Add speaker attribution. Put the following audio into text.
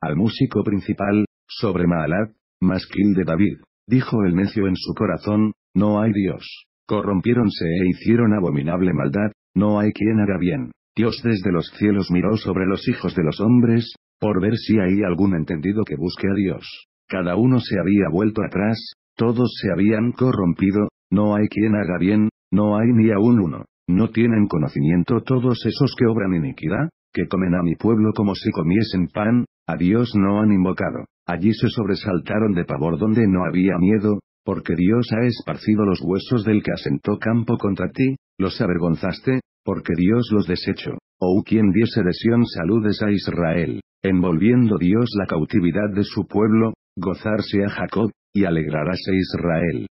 Speaker 1: al músico principal, sobre Maalat, masquil de David, dijo el necio en su corazón, no hay Dios. Corrompiéronse e hicieron abominable maldad, no hay quien haga bien. Dios desde los cielos miró sobre los hijos de los hombres, por ver si hay algún entendido que busque a Dios. Cada uno se había vuelto atrás, todos se habían corrompido, no hay quien haga bien, no hay ni aún uno. ¿No tienen conocimiento todos esos que obran iniquidad, que comen a mi pueblo como si comiesen pan, a Dios no han invocado. Allí se sobresaltaron de pavor donde no había miedo, porque Dios ha esparcido los huesos del que asentó campo contra ti, los avergonzaste, porque Dios los desechó. O oh, quien diese de Sión saludes a Israel, envolviendo Dios la cautividad de su pueblo, gozarse a Jacob, y a Israel.